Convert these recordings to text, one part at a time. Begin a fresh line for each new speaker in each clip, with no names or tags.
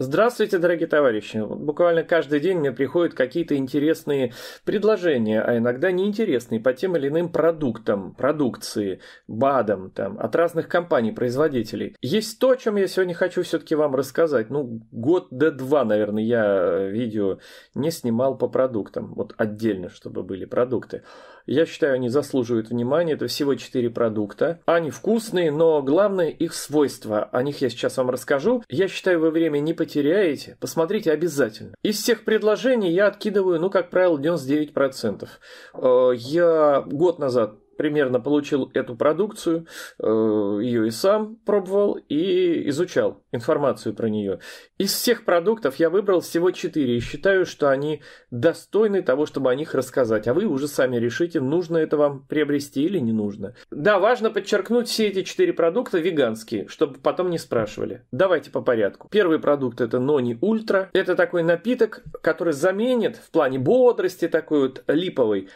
Здравствуйте, дорогие товарищи. Вот буквально каждый день мне приходят какие-то интересные предложения, а иногда неинтересные по тем или иным продуктам, продукции, БАДам, там, от разных компаний-производителей. Есть то, о чем я сегодня хочу все-таки вам рассказать. Ну, год до два, наверное, я видео не снимал по продуктам, вот отдельно, чтобы были продукты. Я считаю, они заслуживают внимания. Это всего 4 продукта. Они вкусные, но главное их свойства. О них я сейчас вам расскажу. Я считаю, вы время не потеряете. Посмотрите обязательно. Из всех предложений я откидываю, ну, как правило, 99%. Э, я год назад примерно получил эту продукцию, э, ее и сам пробовал, и изучал информацию про нее. Из всех продуктов я выбрал всего 4 и считаю, что они достойны того, чтобы о них рассказать. А вы уже сами решите, нужно это вам приобрести или не нужно. Да, важно подчеркнуть, все эти 4 продукта веганские, чтобы потом не спрашивали. Давайте по порядку. Первый продукт это Нони Ультра. Это такой напиток, который заменит в плане бодрости такой вот липовый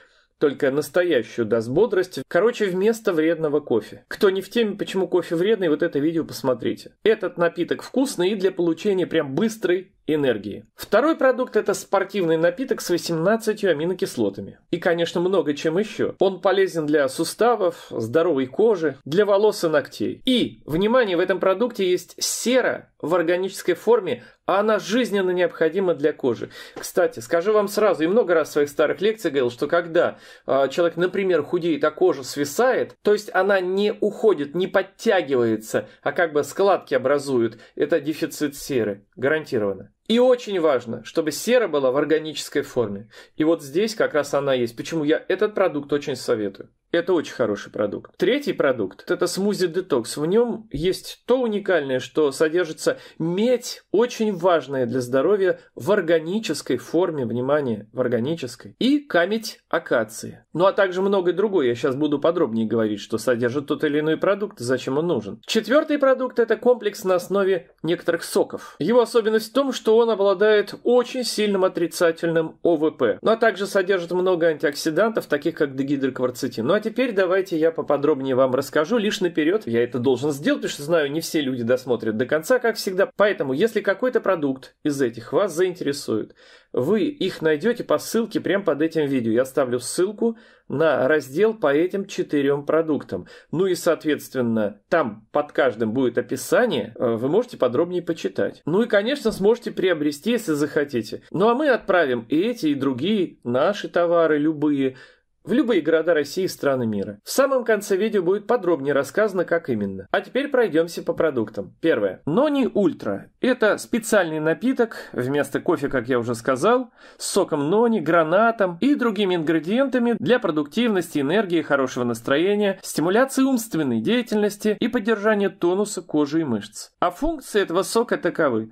только настоящую даст бодрость. Короче, вместо вредного кофе. Кто не в теме, почему кофе вредный, вот это видео посмотрите. Этот напиток вкусный и для получения прям быстрой энергии. Второй продукт – это спортивный напиток с 18 аминокислотами. И, конечно, много чем еще. Он полезен для суставов, здоровой кожи, для волос и ногтей. И, внимание, в этом продукте есть сера в органической форме, а она жизненно необходима для кожи. Кстати, скажу вам сразу, и много раз в своих старых лекциях говорил, что когда э, человек, например, худеет, а кожа свисает, то есть она не уходит, не подтягивается, а как бы складки образуют, это дефицит серы, гарантированно. И очень важно, чтобы сера была в органической форме. И вот здесь как раз она есть. Почему я этот продукт очень советую. Это очень хороший продукт. Третий продукт – это смузи детокс. В нем есть то уникальное, что содержится медь, очень важная для здоровья, в органической форме, внимание, в органической, и камедь акации. Ну а также многое другое. Я сейчас буду подробнее говорить, что содержит тот или иной продукт зачем он нужен. Четвертый продукт – это комплекс на основе некоторых соков. Его особенность в том, что он обладает очень сильным отрицательным ОВП. Ну а также содержит много антиоксидантов, таких как дегидрокварцетин. Но ну, а теперь давайте я поподробнее вам расскажу. Лишь наперед я это должен сделать, потому что знаю, не все люди досмотрят до конца, как всегда. Поэтому, если какой-то продукт из этих вас заинтересует, вы их найдете по ссылке прямо под этим видео. Я оставлю ссылку на раздел по этим четырем продуктам. Ну и, соответственно, там под каждым будет описание, э, вы можете подробнее почитать. Ну и, конечно, сможете приобрести, если захотите. Ну а мы отправим и эти, и другие наши товары, любые, в любые города России и страны мира. В самом конце видео будет подробнее рассказано, как именно. А теперь пройдемся по продуктам. Первое. Нони Ультра. Это специальный напиток, вместо кофе, как я уже сказал, с соком нони, гранатом и другими ингредиентами для продуктивности, энергии, хорошего настроения, стимуляции умственной деятельности и поддержания тонуса кожи и мышц. А функции этого сока таковы.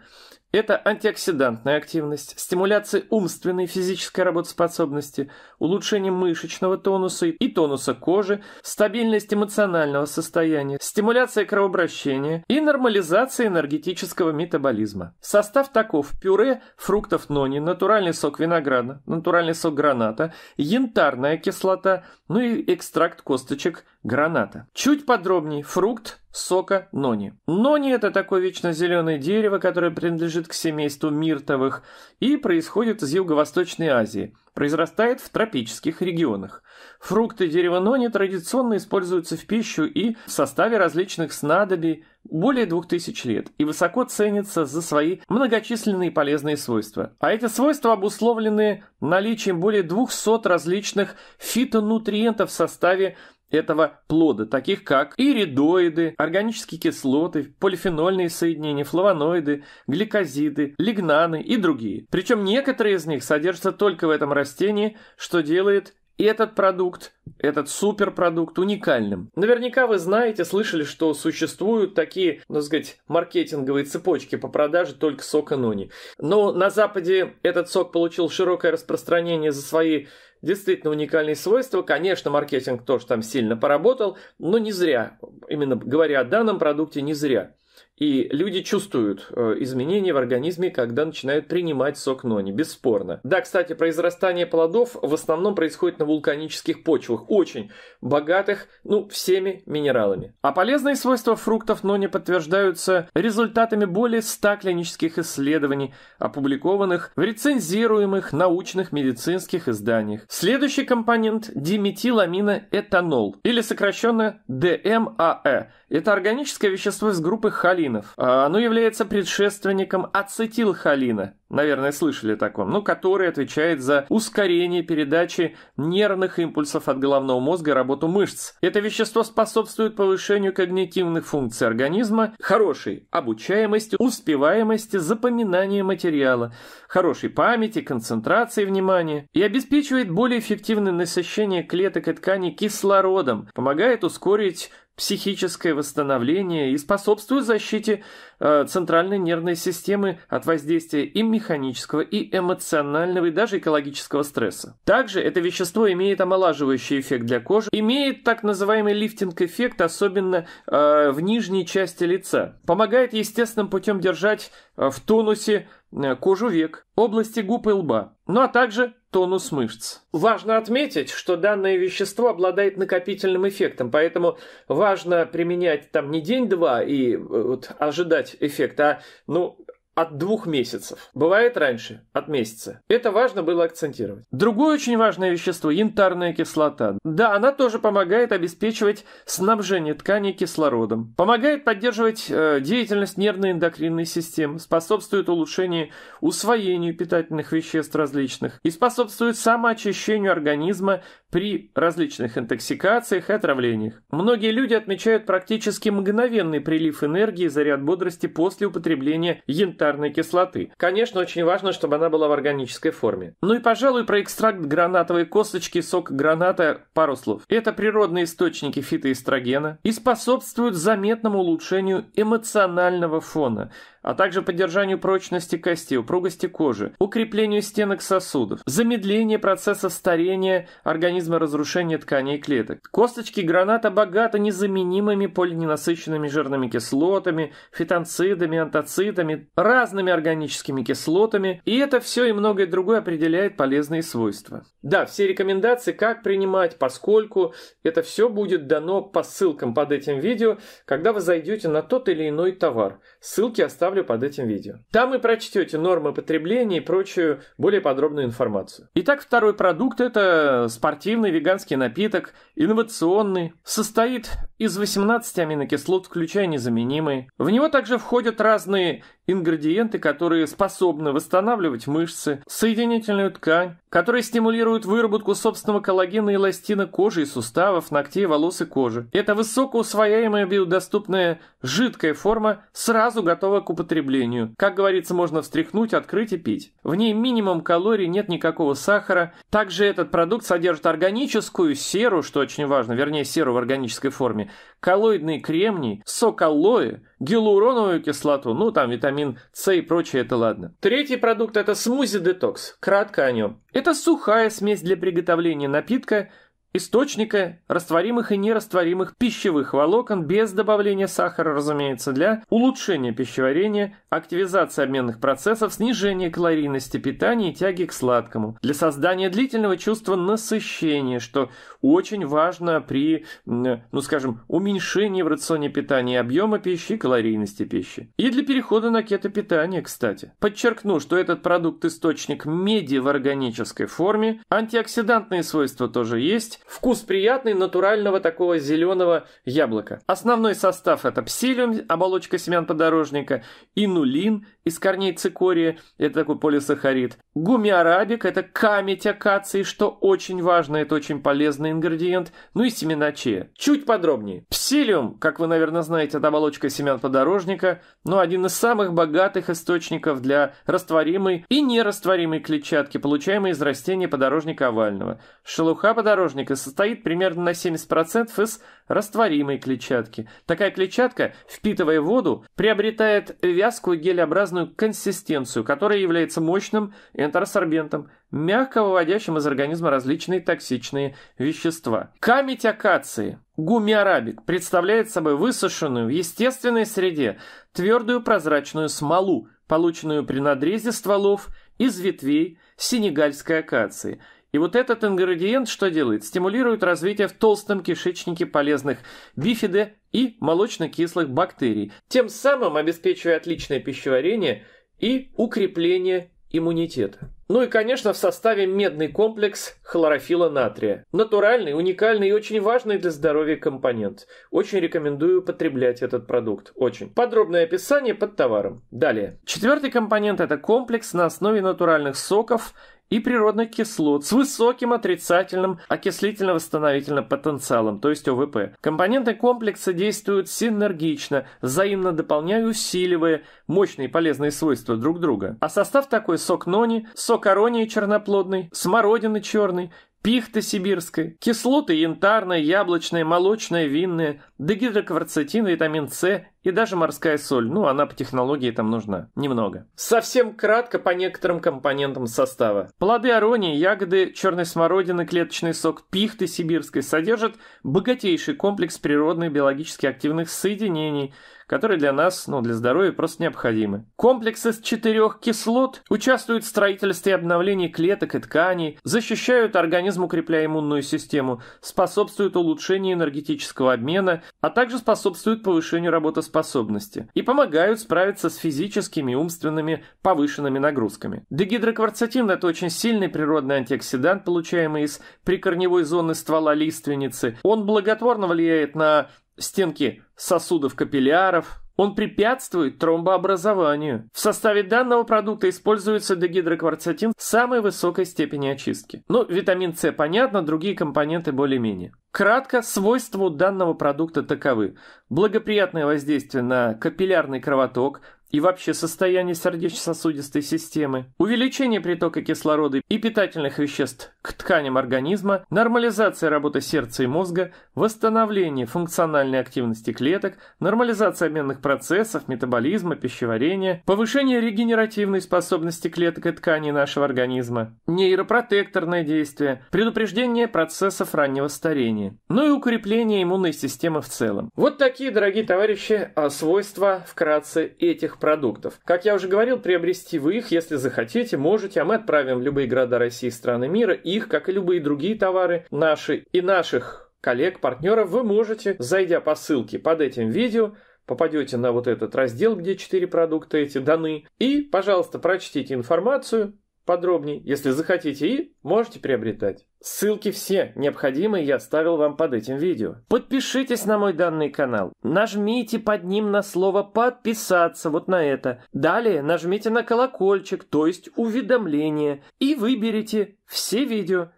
Это антиоксидантная активность, стимуляция умственной физической работоспособности, улучшение мышечного тонуса и тонуса кожи, стабильность эмоционального состояния, стимуляция кровообращения и нормализация энергетического метаболизма. Состав таков пюре фруктов нони, натуральный сок винограда, натуральный сок граната, янтарная кислота, ну и экстракт косточек граната. Чуть подробнее фрукт, сока нони. Нони – это такое вечно зеленое дерево, которое принадлежит к семейству миртовых и происходит из Юго-Восточной Азии. Произрастает в тропических регионах. Фрукты дерева нони традиционно используются в пищу и в составе различных снадобий более двух тысяч лет и высоко ценятся за свои многочисленные полезные свойства. А эти свойства обусловлены наличием более 200 различных фитонутриентов в составе этого плода, таких как иридоиды, органические кислоты, полифенольные соединения, флавоноиды, гликозиды, лигнаны и другие. Причем некоторые из них содержатся только в этом растении, что делает этот продукт этот суперпродукт уникальным. Наверняка вы знаете, слышали, что существуют такие, ну сказать, маркетинговые цепочки по продаже только сока Нуни. Но на Западе этот сок получил широкое распространение за свои действительно уникальные свойства. Конечно, маркетинг тоже там сильно поработал, но не зря. Именно говоря о данном продукте, не зря. И люди чувствуют э, изменения в организме, когда начинают принимать сок нони, бесспорно. Да, кстати, произрастание плодов в основном происходит на вулканических почвах, красивых, очень богатых, ну, всеми минералами. А полезные свойства фруктов, но не подтверждаются результатами более 100 клинических исследований, опубликованных в рецензируемых научных медицинских изданиях. Следующий компонент – диметиламиноэтанол, или сокращенно ДМАЭ. Это органическое вещество из группы холинов. А оно является предшественником ацетилхолина, наверное, слышали о таком, но ну, который отвечает за ускорение передачи нервных импульсов от головы головного мозга работу мышц. Это вещество способствует повышению когнитивных функций организма, хорошей обучаемости, успеваемости, запоминания материала, хорошей памяти, концентрации внимания и обеспечивает более эффективное насыщение клеток и тканей кислородом, помогает ускорить психическое восстановление и способствует защите э, центральной нервной системы от воздействия и механического, и эмоционального, и даже экологического стресса. Также это вещество имеет омолаживающий эффект для кожи, имеет так называемый лифтинг-эффект, особенно э, в нижней части лица. Помогает естественным путем держать э, в тонусе э, кожу век, области губ и лба, ну а также тонус мышц. Важно отметить, что данное вещество обладает накопительным эффектом, поэтому важно применять там не день-два и э, вот, ожидать эффекта, а ну, от двух месяцев. Бывает раньше, от месяца. Это важно было акцентировать. Другое очень важное вещество – янтарная кислота. Да, она тоже помогает обеспечивать снабжение тканей кислородом. Помогает поддерживать э, деятельность нервной эндокринной системы, способствует улучшению усвоению питательных веществ различных и способствует самоочищению организма при различных интоксикациях и отравлениях. Многие люди отмечают практически мгновенный прилив энергии и заряд бодрости после употребления янтарной кислоты. Конечно, очень важно, чтобы она была в органической форме. Ну и, пожалуй, про экстракт гранатовой косточки, сок граната пару слов. Это природные источники фитоэстрогена и способствуют заметному улучшению эмоционального фона – а также поддержанию прочности костей, упругости кожи, укреплению стенок сосудов, замедлению процесса старения организма разрушения тканей и клеток. Косточки граната богаты незаменимыми полиненасыщенными жирными кислотами, фитонцидами, антоцидами, разными органическими кислотами, и это все и многое другое определяет полезные свойства. Да, все рекомендации, как принимать, поскольку это все будет дано по ссылкам под этим видео, когда вы зайдете на тот или иной товар. Ссылки оставлю оставлю под этим видео. Там и прочтете нормы потребления и прочую более подробную информацию. Итак, второй продукт – это спортивный веганский напиток, инновационный, состоит из 18 аминокислот, включая незаменимые. В него также входят разные ингредиенты, которые способны восстанавливать мышцы, соединительную ткань, которые стимулируют выработку собственного коллагена и эластина кожи и суставов, ногтей, волос и кожи. Это высокоусвояемая биодоступная жидкая форма, сразу готова к употреблению. Как говорится, можно встряхнуть, открыть и пить. В ней минимум калорий, нет никакого сахара. Также этот продукт содержит органическую серу, что очень важно, вернее серу в органической форме, коллоидный кремний, сок алоэ, гиалуроновую кислоту, ну там витамин витамин С и прочее, это ладно. Третий продукт – это смузи-детокс. Кратко о нем. Это сухая смесь для приготовления напитка – источника растворимых и нерастворимых пищевых волокон без добавления сахара, разумеется, для улучшения пищеварения, активизации обменных процессов, снижения калорийности питания и тяги к сладкому, для создания длительного чувства насыщения, что очень важно при, ну скажем, уменьшении в рационе питания объема пищи и калорийности пищи. И для перехода на кетопитание, кстати. Подчеркну, что этот продукт источник меди в органической форме, антиоксидантные свойства тоже есть, Вкус приятный, натурального такого зеленого яблока. Основной состав это псилиум, оболочка семян подорожника, инулин из корней цикория, это такой полисахарид. Гумиарабик, это камедь акации, что очень важно, это очень полезный ингредиент. Ну и семена че. Чуть подробнее. Псилиум, как вы, наверное, знаете, это оболочка семян подорожника, но ну, один из самых богатых источников для растворимой и нерастворимой клетчатки, получаемой из растения подорожника овального. Шелуха подорожника клетчатка состоит примерно на 70% из растворимой клетчатки. Такая клетчатка, впитывая воду, приобретает вязкую гелеобразную консистенцию, которая является мощным энтеросорбентом, мягко выводящим из организма различные токсичные вещества. Камедь акации, гумиарабик, представляет собой высушенную в естественной среде твердую прозрачную смолу, полученную при надрезе стволов из ветвей синегальской акации – и вот этот ингредиент что делает? Стимулирует развитие в толстом кишечнике полезных бифиде и молочно-кислых бактерий, тем самым обеспечивая отличное пищеварение и укрепление иммунитета. Ну и, конечно, в составе медный комплекс хлорофила натрия. Натуральный, уникальный и очень важный для здоровья компонент. Очень рекомендую потреблять этот продукт. Очень. Подробное описание под товаром. Далее. Четвертый компонент – это комплекс на основе натуральных соков и природных кислот с высоким отрицательным окислительно-восстановительным потенциалом, то есть ОВП. Компоненты комплекса действуют синергично, взаимно дополняя и усиливая мощные и полезные свойства друг друга. А состав такой сок нони, сок аронии черноплодный, смородины черный, пихта сибирской, кислоты янтарная, яблочная, молочная, винная, дегидрокварцетин, витамин С и даже морская соль, ну она по технологии там нужна, немного. Совсем кратко по некоторым компонентам состава. Плоды аронии, ягоды, черной смородины, клеточный сок пихты сибирской содержат богатейший комплекс природных биологически активных соединений, которые для нас, ну, для здоровья просто необходимы. Комплекс из четырех кислот участвует в строительстве и обновлении клеток и тканей, защищают организм, укрепляя иммунную систему, способствуют улучшению энергетического обмена, а также способствуют повышению работоспособности способности и помогают справиться с физическими и умственными повышенными нагрузками. Дегидрокварцетин – это очень сильный природный антиоксидант, получаемый из прикорневой зоны ствола лиственницы. Он благотворно влияет на стенки сосудов капилляров, он препятствует тромбообразованию. В составе данного продукта используется дегидрокварцетин самой высокой степени очистки. Ну, витамин С понятно, другие компоненты более-менее. Кратко, свойства данного продукта таковы. Благоприятное воздействие на капиллярный кровоток, и вообще состояние сердечно-сосудистой системы, увеличение притока кислорода и питательных веществ к тканям организма, нормализация работы сердца и мозга, восстановление функциональной активности клеток, нормализация обменных процессов, метаболизма, пищеварения, повышение регенеративной способности клеток и тканей нашего организма, нейропротекторное действие, предупреждение процессов раннего старения, ну и укрепление иммунной системы в целом. Вот такие, дорогие товарищи, а, свойства вкратце этих продуктов. Как я уже говорил, приобрести вы их, если захотите, можете, а мы отправим в любые города России и страны мира их, как и любые другие товары наши и наших коллег, партнеров, вы можете, зайдя по ссылке под этим видео, попадете на вот этот раздел, где четыре продукта эти даны, и, пожалуйста, прочтите информацию, подробнее, если захотите, и можете приобретать. Ссылки все необходимые я оставил вам под этим видео. Подпишитесь на мой данный канал. Нажмите под ним на слово «подписаться» вот на это. Далее нажмите на колокольчик, то есть уведомление, и выберите все видео.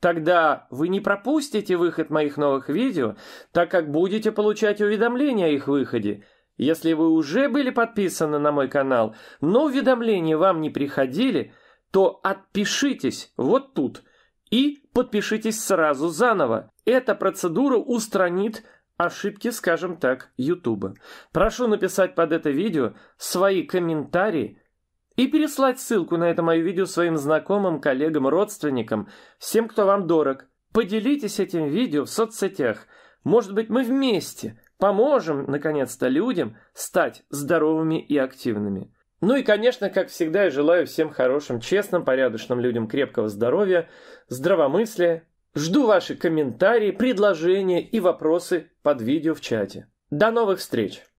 Тогда вы не пропустите выход моих новых видео, так как будете получать уведомления о их выходе. Если вы уже были подписаны на мой канал, но уведомления вам не приходили – то отпишитесь вот тут и подпишитесь сразу заново. Эта процедура устранит ошибки, скажем так, Ютуба. Прошу написать под это видео свои комментарии и переслать ссылку на это мое видео своим знакомым, коллегам, родственникам, всем, кто вам дорог. Поделитесь этим видео в соцсетях. Может быть, мы вместе поможем, наконец-то, людям стать здоровыми и активными. Ну и, конечно, как всегда, я желаю всем хорошим, честным, порядочным людям крепкого здоровья, здравомыслия. Жду ваши комментарии, предложения и вопросы под видео в чате. До новых встреч!